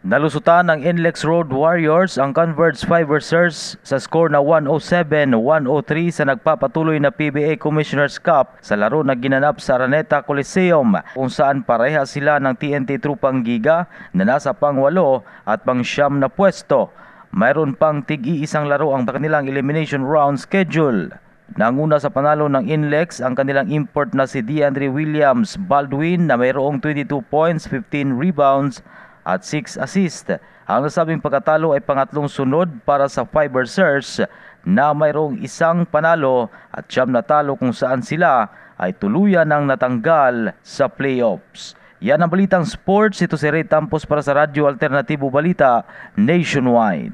Nalusutan ng Inlex Road Warriors ang Converge Fibersers sa score na 107-103 sa nagpapatuloy na PBA Commissioner's Cup sa laro na ginanap sa Araneta Coliseum kung saan pareha sila ng TNT Trupang Giga na nasa pangwalo at pangsyam na pwesto. Mayroon pang tig-iisang laro ang kanilang elimination round schedule. Nanguna sa panalo ng Inlex ang kanilang import na si DeAndre Williams Baldwin na mayroong 22 points, 15 rebounds at 6 assist. Ang nasabing pagkatalo ay pangatlong sunod para sa Fiber Search na mayroong isang panalo at siyam na talo kung saan sila ay tuluyan ng natanggal sa playoffs. Yan ang balitang sports. Ito si Ray Tampos para sa Radyo Alternatibo Balita Nationwide.